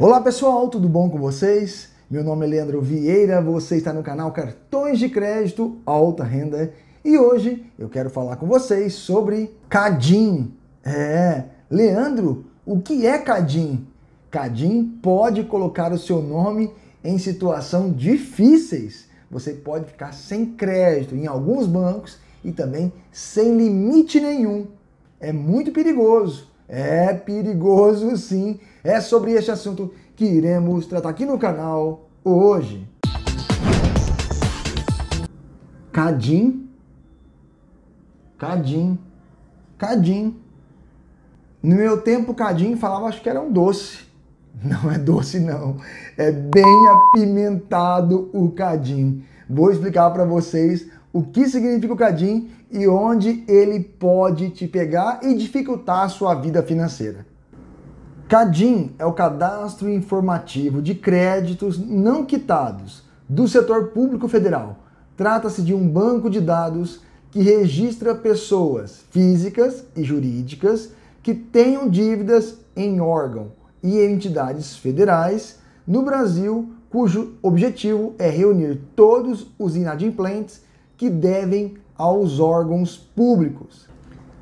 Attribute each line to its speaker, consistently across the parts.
Speaker 1: Olá pessoal, tudo bom com vocês? Meu nome é Leandro Vieira, você está no canal Cartões de Crédito Alta Renda e hoje eu quero falar com vocês sobre Cadim. É, Leandro, o que é Cadim? Cadim pode colocar o seu nome em situação difíceis. Você pode ficar sem crédito em alguns bancos e também sem limite nenhum. É muito perigoso. É perigoso sim. É sobre este assunto que iremos tratar aqui no canal hoje. Cadim, cadim, cadim. No meu tempo, cadim falava acho que era um doce. Não é doce não, é bem apimentado o cadim. Vou explicar para vocês o que significa o cadim e onde ele pode te pegar e dificultar a sua vida financeira. CADIM é o Cadastro Informativo de Créditos Não Quitados do Setor Público Federal. Trata-se de um banco de dados que registra pessoas físicas e jurídicas que tenham dívidas em órgão e entidades federais no Brasil, cujo objetivo é reunir todos os inadimplentes que devem aos órgãos públicos.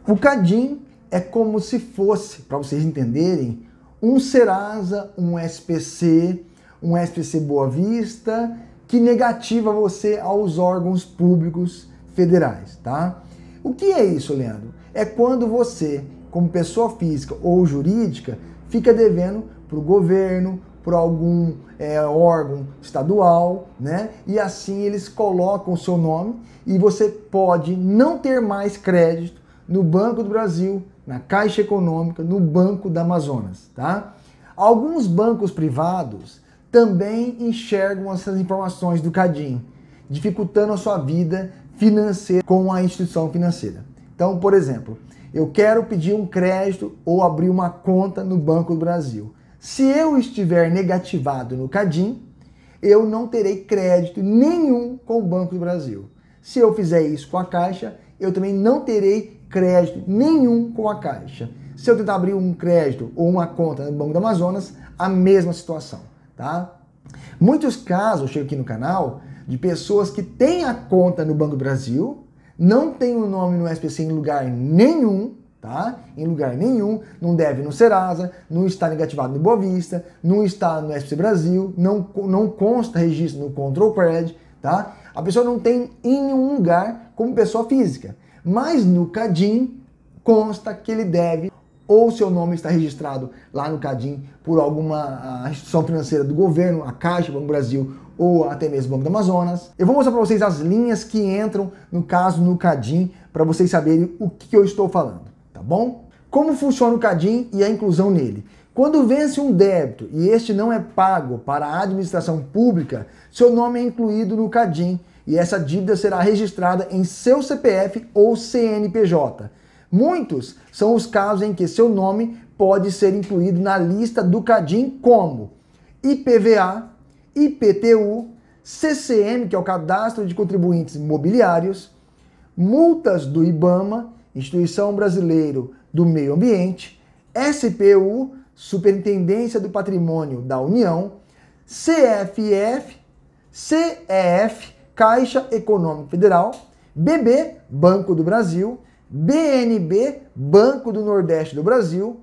Speaker 1: O CADIM é como se fosse, para vocês entenderem, um Serasa, um SPC, um SPC Boa Vista, que negativa você aos órgãos públicos federais, tá? O que é isso, Leandro? É quando você, como pessoa física ou jurídica, fica devendo para o governo, para algum é, órgão estadual, né? E assim eles colocam o seu nome e você pode não ter mais crédito no Banco do Brasil, na Caixa Econômica, no Banco da Amazonas, tá? Alguns bancos privados também enxergam essas informações do Cadim, dificultando a sua vida financeira com a instituição financeira. Então, por exemplo, eu quero pedir um crédito ou abrir uma conta no Banco do Brasil. Se eu estiver negativado no Cadim, eu não terei crédito nenhum com o Banco do Brasil. Se eu fizer isso com a Caixa, eu também não terei crédito nenhum com a Caixa. Se eu tentar abrir um crédito ou uma conta no Banco do Amazonas, a mesma situação, tá? Muitos casos, chego aqui no canal, de pessoas que têm a conta no Banco do Brasil, não tem o um nome no SPC em lugar nenhum, tá? Em lugar nenhum, não deve no Serasa, não está negativado no Vista, não está no SPC Brasil, não, não consta registro no Control Cred, tá? A pessoa não tem em nenhum lugar como pessoa física. Mas no CADIM consta que ele deve ou seu nome está registrado lá no CADIM por alguma ah, instituição financeira do governo, a Caixa, Banco Brasil ou até mesmo Banco do Amazonas. Eu vou mostrar para vocês as linhas que entram no caso no CADIM para vocês saberem o que eu estou falando, tá bom? Como funciona o CADIM e a inclusão nele. Quando vence um débito e este não é pago para a administração pública, seu nome é incluído no CADIM e essa dívida será registrada em seu CPF ou CNPJ. Muitos são os casos em que seu nome pode ser incluído na lista do CADIM como IPVA, IPTU, CCM, que é o Cadastro de Contribuintes Imobiliários, multas do IBAMA, Instituição Brasileira do Meio Ambiente, SPU, Superintendência do Patrimônio da União, CFF, CEF, Caixa Econômica Federal, BB, Banco do Brasil, BNB, Banco do Nordeste do Brasil,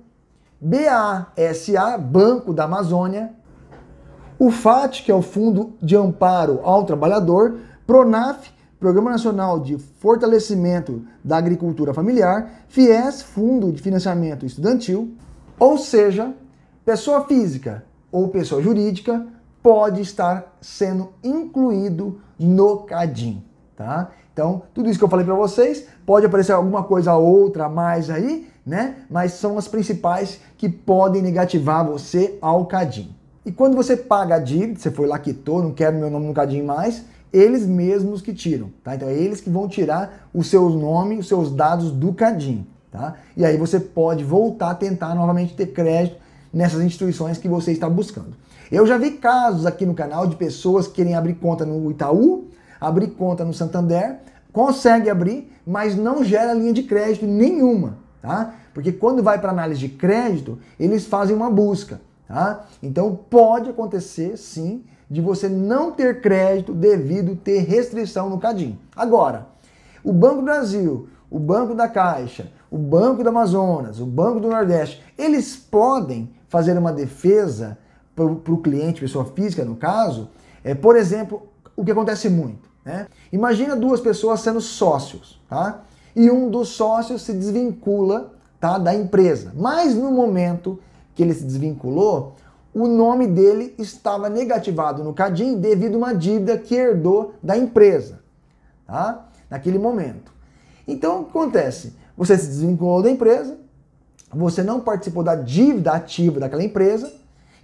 Speaker 1: BASA, Banco da Amazônia, o FAT, que é o Fundo de Amparo ao Trabalhador, PRONAF, Programa Nacional de Fortalecimento da Agricultura Familiar, FIES, Fundo de Financiamento Estudantil, ou seja, pessoa física ou pessoa jurídica pode estar sendo incluído no Cadim, tá? Então, tudo isso que eu falei para vocês, pode aparecer alguma coisa outra a mais aí, né? Mas são as principais que podem negativar você ao Cadim. E quando você paga a dívida, você foi lá quitou, não quero meu nome no Cadim mais, eles mesmos que tiram, tá? Então, é eles que vão tirar os seus nomes, os seus dados do Cadim. Tá? E aí você pode voltar a tentar novamente ter crédito nessas instituições que você está buscando. Eu já vi casos aqui no canal de pessoas que querem abrir conta no Itaú, abrir conta no Santander, consegue abrir, mas não gera linha de crédito nenhuma, tá? Porque quando vai para análise de crédito, eles fazem uma busca, tá? Então pode acontecer, sim, de você não ter crédito devido ter restrição no Cadim. Agora, o Banco Brasil, o Banco da Caixa, o Banco do Amazonas, o Banco do Nordeste, eles podem fazer uma defesa para o cliente, pessoa física no caso, é, por exemplo, o que acontece muito. Né? Imagina duas pessoas sendo sócios, tá? E um dos sócios se desvincula tá, da empresa. Mas no momento que ele se desvinculou, o nome dele estava negativado no CADIM devido a uma dívida que herdou da empresa, tá? Naquele momento. Então, o que acontece? Você se desvinculou da empresa, você não participou da dívida ativa daquela empresa.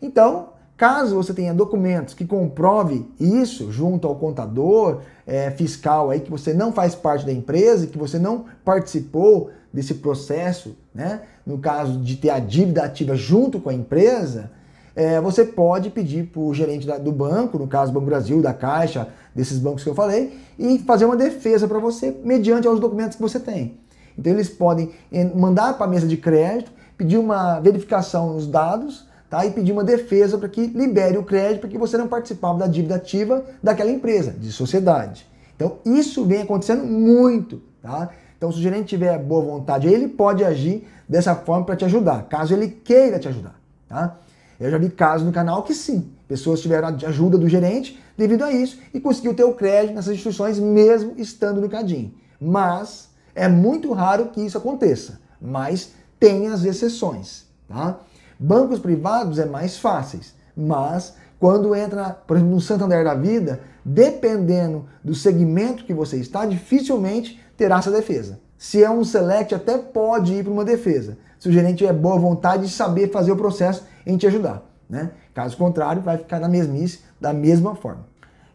Speaker 1: Então, caso você tenha documentos que comprove isso junto ao contador é, fiscal aí que você não faz parte da empresa, que você não participou desse processo, né? No caso de ter a dívida ativa junto com a empresa, é, você pode pedir para o gerente da, do banco, no caso Banco Brasil, da Caixa, desses bancos que eu falei, e fazer uma defesa para você mediante aos documentos que você tem. Então eles podem eh, mandar para a mesa de crédito, pedir uma verificação nos dados tá? e pedir uma defesa para que libere o crédito para que você não participava da dívida ativa daquela empresa, de sociedade. Então isso vem acontecendo muito. Tá? Então se o gerente tiver boa vontade, ele pode agir dessa forma para te ajudar, caso ele queira te ajudar. Tá? Eu já vi casos no canal que sim, pessoas tiveram ajuda do gerente devido a isso e conseguiu ter o crédito nessas instituições mesmo estando no cadinho. Mas é muito raro que isso aconteça, mas tem as exceções. Tá? Bancos privados é mais fáceis, mas quando entra, por exemplo, no Santander da vida, dependendo do segmento que você está, dificilmente terá essa defesa. Se é um select, até pode ir para uma defesa, se o gerente é boa vontade de saber fazer o processo em te ajudar. Né? Caso contrário, vai ficar na mesmice, da mesma forma.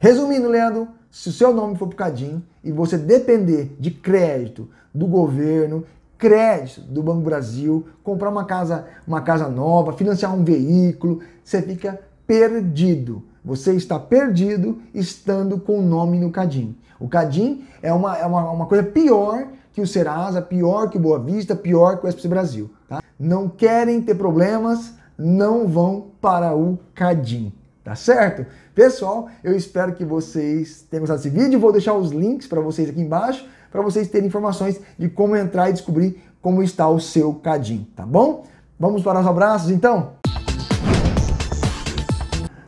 Speaker 1: Resumindo, Leandro, se o seu nome for o Cadim e você depender de crédito do governo, crédito do Banco Brasil, comprar uma casa, uma casa nova, financiar um veículo, você fica perdido. Você está perdido estando com o nome no Cadim. O Cadim é uma, é uma, uma coisa pior que o Serasa, pior que o Boa Vista, pior que o SPC Brasil. Tá? Não querem ter problemas, não vão para o Cadim. Tá certo? Pessoal, eu espero que vocês tenham gostado desse vídeo. Vou deixar os links para vocês aqui embaixo, para vocês terem informações de como entrar e descobrir como está o seu cadinho, tá bom? Vamos para os abraços então?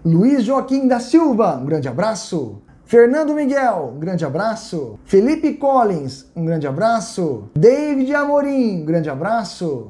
Speaker 1: Luiz Joaquim da Silva, um grande abraço. Fernando Miguel, um grande abraço. Felipe Collins, um grande abraço. David Amorim, um grande abraço.